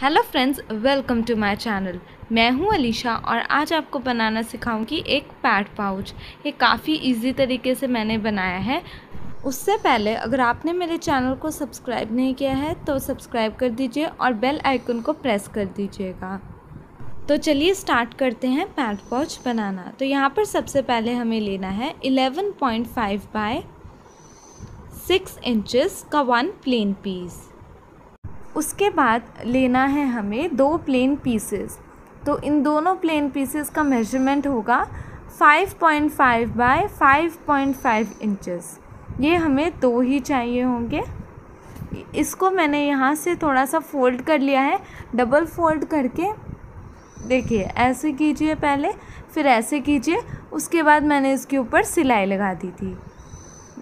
hello friends welcome to my channel मैं हूं अलीशा और आज आपको बनाना सिखाऊंगी एक पैड पाउच ये काफ़ी इजी तरीके से मैंने बनाया है उससे पहले अगर आपने मेरे चैनल को सब्सक्राइब नहीं किया है तो सब्सक्राइब कर दीजिए और बेल आइकन को प्रेस कर दीजिएगा तो चलिए स्टार्ट करते हैं पैड पाउच बनाना तो यहाँ पर सबसे पहले हमें लेना है इलेवन बाय सिक्स इंचज़ का वन प्लेन पीस उसके बाद लेना है हमें दो प्लेन पीसेस तो इन दोनों प्लेन पीसेस का मेजरमेंट होगा 5.5 point five by five point five inches ये हमें दो ही चाहिए होंगे इसको मैंने यहाँ से थोड़ा सा फोल्ड कर लिया है डबल फोल्ड करके देखिए ऐसे कीजिए पहले फिर ऐसे कीजिए उसके बाद मैंने इसके ऊपर सिलाई लगा दी थी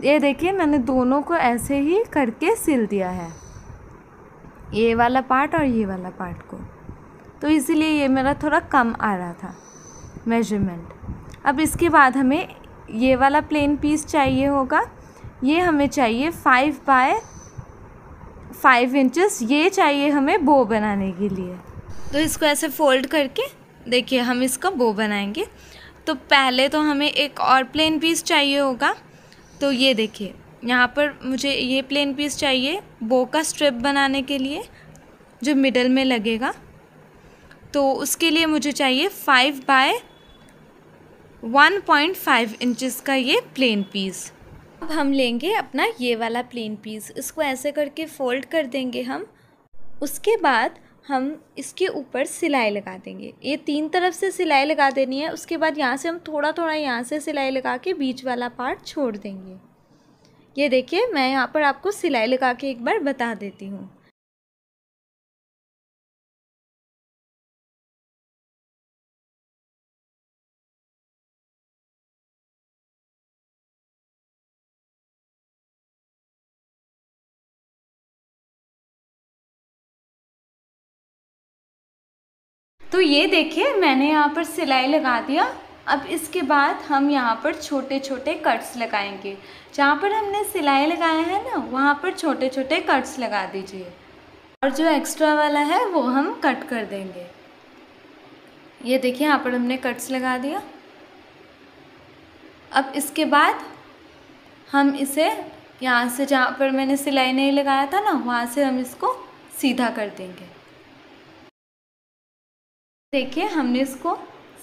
ये देखिए मैंने दोनों को ऐसे ही करके सिल दिया है ये वाला पार्ट और ये वाला पार्ट को तो इसीलिए ये मेरा थोड़ा कम आ रहा था मेजरमेंट अब इसके बाद हमें ये वाला प्लेन पीस चाहिए होगा ये हमें चाहिए फाइव बाय फाइव इंचेस ये चाहिए हमें बो बनाने के लिए तो इसको ऐसे फोल्ड करके देखिए हम इसका बो बनाएंगे तो पहले तो हमें एक और प्लेन पीस चाहिए होगा तो ये देखिए यहाँ पर मुझे ये प्लेन पीस चाहिए बो का स्ट्रिप बनाने के लिए जो मिडल में लगेगा तो उसके लिए मुझे चाहिए five by one point five inches का ये प्लेन पीस अब हम लेंगे अपना ये वाला प्लेन पीस इसको ऐसे करके फोल्ड कर देंगे हम उसके बाद हम इसके ऊपर सिलाई लगा देंगे ये तीन तरफ से सिलाई लगा देनी है उसके बाद यहाँ से हम थोड़ा थोड़ा यहाँ से सिलाई लगा के बीच वाला पार्ट छोड़ देंगे ये देखिए मैं यहाँ पर आपको सिलाई लगा के एक बार बता देती हूँ तो ये देखिए मैंने यहाँ पर सिलाई लगा दिया अब इसके बाद हम यहाँ पर छोटे छोटे कट्स लगाएंगे जहाँ पर हमने सिलाई लगाया है ना वहाँ पर छोटे छोटे कट्स लगा दीजिए और जो एक्स्ट्रा वाला है वो हम कट कर देंगे ये देखिए यहाँ पर हमने कट्स लगा दिया अब इसके बाद हम इसे यहाँ से जहाँ पर मैंने सिलाई नहीं लगाया था ना वहाँ से हम इसको सीधा कर देंगे देखिए हमने इसको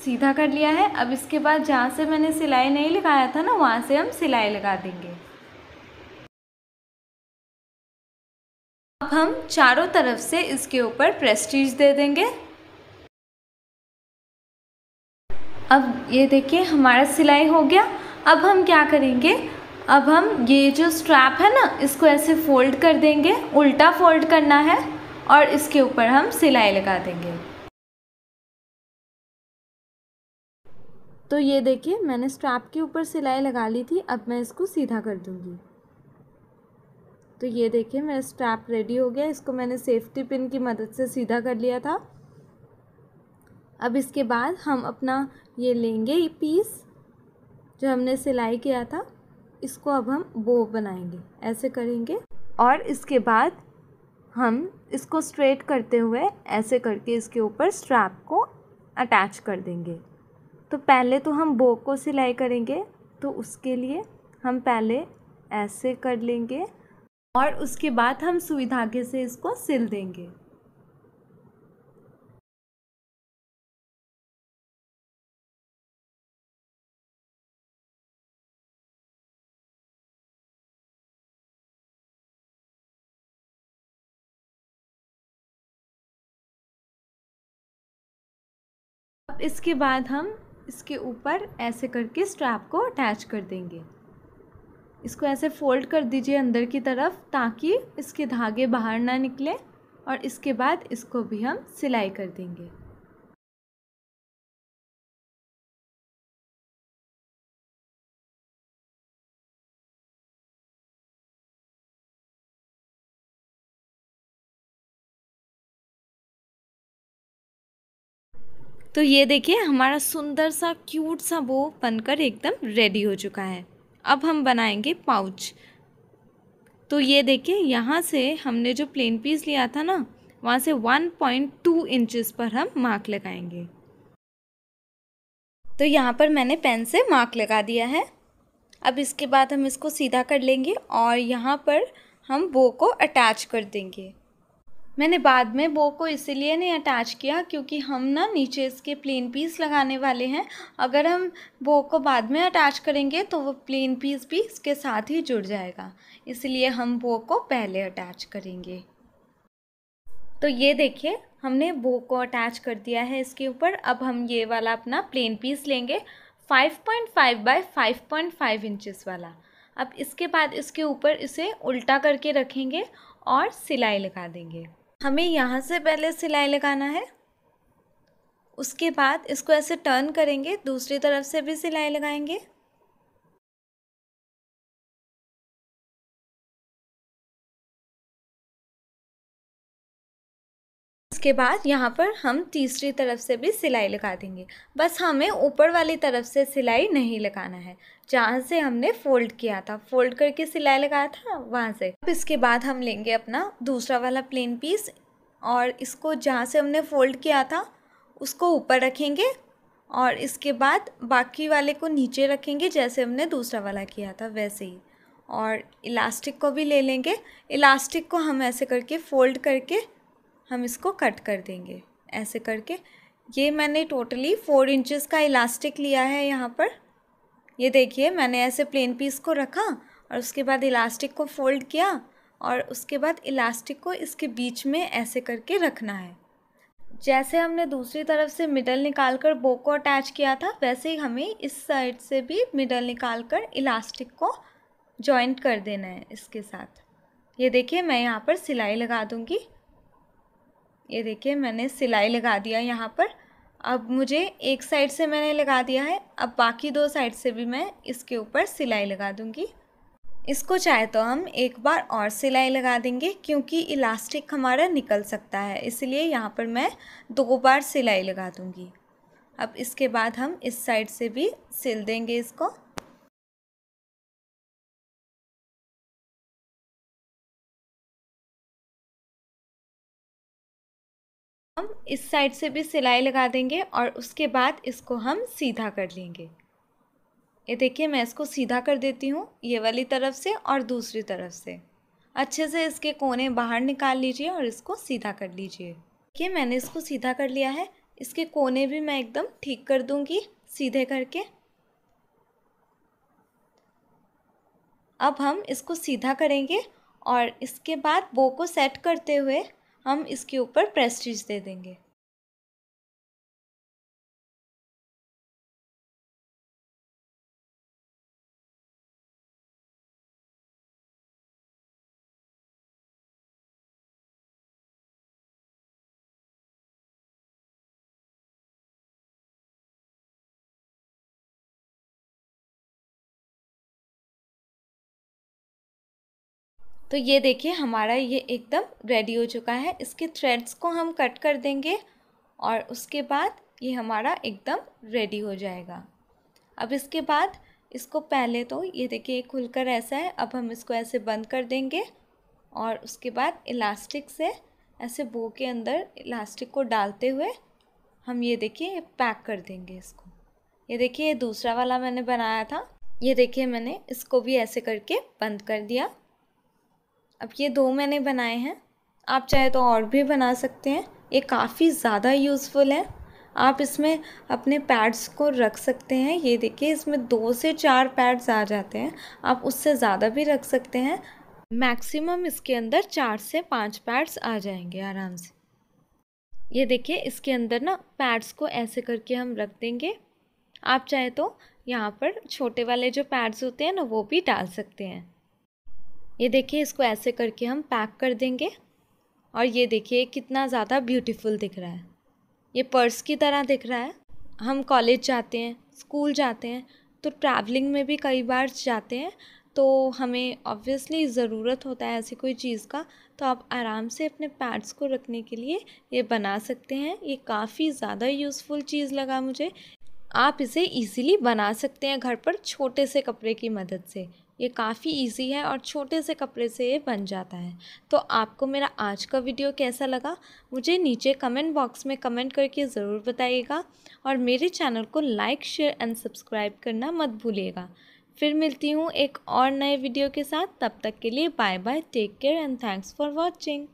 सीधा कर लिया है अब इसके बाद जहाँ से मैंने सिलाई नहीं लगाया था ना वहाँ से हम सिलाई लगा देंगे अब हम चारों तरफ से इसके ऊपर प्रेस्टीज दे देंगे अब ये देखिए हमारा सिलाई हो गया अब हम क्या करेंगे अब हम ये जो स्ट्रैप है ना इसको ऐसे फोल्ड कर देंगे उल्टा फोल्ड करना है और इसके ऊपर हम सिलाई लगा देंगे तो ये देखिए मैंने स्ट्रैप के ऊपर सिलाई लगा ली थी अब मैं इसको सीधा कर दूँगी तो ये देखिए मेरा स्ट्रैप रेडी हो गया इसको मैंने सेफ्टी पिन की मदद से सीधा कर लिया था अब इसके बाद हम अपना ये लेंगे ये पीस जो हमने सिलाई किया था इसको अब हम बो बनाएंगे ऐसे करेंगे और इसके बाद हम इसको स्ट्रेट करते हुए ऐसे करके इसके ऊपर स्ट्रैप को अटैच कर देंगे तो पहले तो हम बो को सिलाई करेंगे तो उसके लिए हम पहले ऐसे कर लेंगे और उसके बाद हम सुई धागे से इसको सिल देंगे अब इसके बाद हम इसके ऊपर ऐसे करके स्ट्रैप को अटैच कर देंगे इसको ऐसे फोल्ड कर दीजिए अंदर की तरफ ताकि इसके धागे बाहर ना निकले और इसके बाद इसको भी हम सिलाई कर देंगे तो ये देखिए हमारा सुंदर सा क्यूट सा वो बनकर एकदम रेडी हो चुका है अब हम बनाएंगे पाउच तो ये देखिए यहाँ से हमने जो प्लेन पीस लिया था ना वहाँ से 1.2 पॉइंट पर हम मार्क लगाएंगे तो यहाँ पर मैंने पेन से मार्क लगा दिया है अब इसके बाद हम इसको सीधा कर लेंगे और यहाँ पर हम बो को अटैच कर देंगे मैंने बाद में बो को इसीलिए नहीं अटैच किया क्योंकि हम ना नीचे इसके प्लेन पीस लगाने वाले हैं अगर हम बो को बाद में अटैच करेंगे तो वो प्लेन पीस भी इसके साथ ही जुड़ जाएगा इसलिए हम बो को पहले अटैच करेंगे तो ये देखिए हमने बो को अटैच कर दिया है इसके ऊपर अब हम ये वाला अपना प्लेन पीस लेंगे 5.5 point five by five point five inches वाला अब इसके बाद इसके ऊपर इसे उल्टा करके रखेंगे और सिलाई लगा देंगे हमें यहाँ से पहले सिलाई लगाना है उसके बाद इसको ऐसे टर्न करेंगे दूसरी तरफ से भी सिलाई लगाएंगे उसके बाद यहाँ पर हम तीसरी तरफ से भी सिलाई लगा देंगे बस हमें ऊपर वाली तरफ से सिलाई नहीं लगाना है जहाँ से हमने फोल्ड किया था फोल्ड करके सिलाई लगाया था वहाँ से अब इसके बाद हम लेंगे अपना दूसरा वाला प्लेन पीस और इसको जहाँ से हमने फोल्ड किया था उसको ऊपर रखेंगे और इसके बाद बाकी वाले को नीचे रखेंगे जैसे हमने दूसरा वाला किया था वैसे ही और इलास्टिक को भी ले लेंगे इलास्टिक को हम ऐसे करके फोल्ड करके हम इसको कट कर देंगे ऐसे करके ये मैंने टोटली फोर इंचेस का इलास्टिक लिया है यहाँ पर ये देखिए मैंने ऐसे प्लेन पीस को रखा और उसके बाद इलास्टिक को फोल्ड किया और उसके बाद इलास्टिक को इसके बीच में ऐसे करके रखना है जैसे हमने दूसरी तरफ से मिडल निकाल कर बो को अटैच किया था वैसे ही हमें इस साइड से भी मिडल निकाल कर इलास्टिक को जॉइंट कर देना है इसके साथ ये देखिए मैं यहाँ पर सिलाई लगा दूँगी ये देखिए मैंने सिलाई लगा दिया यहाँ पर अब मुझे एक साइड से मैंने लगा दिया है अब बाकी दो साइड से भी मैं इसके ऊपर सिलाई लगा दूँगी इसको चाहे तो हम एक बार और सिलाई लगा देंगे क्योंकि इलास्टिक हमारा निकल सकता है इसलिए यहाँ पर मैं दो बार सिलाई लगा दूँगी अब इसके बाद हम इस साइड से भी सिल देंगे इसको हम इस साइड से भी सिलाई लगा देंगे और उसके बाद इसको हम सीधा कर लेंगे ये देखिए मैं इसको सीधा कर देती हूँ ये वाली तरफ से और दूसरी तरफ से अच्छे से इसके कोने बाहर निकाल लीजिए और इसको सीधा कर लीजिए देखिए मैंने इसको सीधा कर लिया है इसके कोने भी मैं एकदम ठीक कर दूँगी सीधे करके अब हम इसको सीधा करेंगे और इसके बाद बो को सेट करते हुए हम इसके ऊपर प्रेस्टिज दे देंगे तो ये देखिए हमारा ये एकदम रेडी हो चुका है इसके थ्रेड्स को हम कट कर देंगे और उसके बाद ये हमारा एकदम रेडी हो जाएगा अब इसके बाद इसको पहले तो ये देखिए खुलकर ऐसा है अब हम इसको ऐसे बंद कर देंगे और उसके बाद इलास्टिक से ऐसे बो के अंदर इलास्टिक को डालते हुए हम ये देखिए पैक कर देंगे इसको ये देखिए दूसरा वाला मैंने बनाया था ये देखिए मैंने इसको भी ऐसे करके बंद कर दिया अब ये दो मैंने बनाए हैं आप चाहे तो और भी बना सकते हैं ये काफ़ी ज़्यादा यूज़फुल है आप इसमें अपने पैड्स को रख सकते हैं ये देखिए इसमें दो से चार पैड्स आ जाते हैं आप उससे ज़्यादा भी रख सकते हैं मैक्सिमम इसके अंदर चार से पाँच पैड्स आ जाएंगे आराम से ये देखिए इसके अंदर ना पैड्स को ऐसे करके हम रख देंगे आप चाहे तो यहाँ पर छोटे वाले जो पैड्स होते हैं ना वो भी डाल सकते हैं ये देखिए इसको ऐसे करके हम पैक कर देंगे और ये देखिए कितना ज़्यादा ब्यूटीफुल दिख रहा है ये पर्स की तरह दिख रहा है हम कॉलेज जाते हैं स्कूल जाते हैं तो ट्रैवलिंग में भी कई बार जाते हैं तो हमें ऑब्वियसली ज़रूरत होता है ऐसी कोई चीज़ का तो आप आराम से अपने पैड्स को रखने के लिए ये बना सकते हैं ये काफ़ी ज़्यादा यूज़फुल चीज़ लगा मुझे आप इसे इजीली बना सकते हैं घर पर छोटे से कपड़े की मदद से ये काफ़ी इजी है और छोटे से कपड़े से ये बन जाता है तो आपको मेरा आज का वीडियो कैसा लगा मुझे नीचे कमेंट बॉक्स में कमेंट करके ज़रूर बताइएगा और मेरे चैनल को लाइक शेयर एंड सब्सक्राइब करना मत भूलिएगा फिर मिलती हूँ एक और नए वीडियो के साथ तब तक के लिए bye bye take care and thanks for watching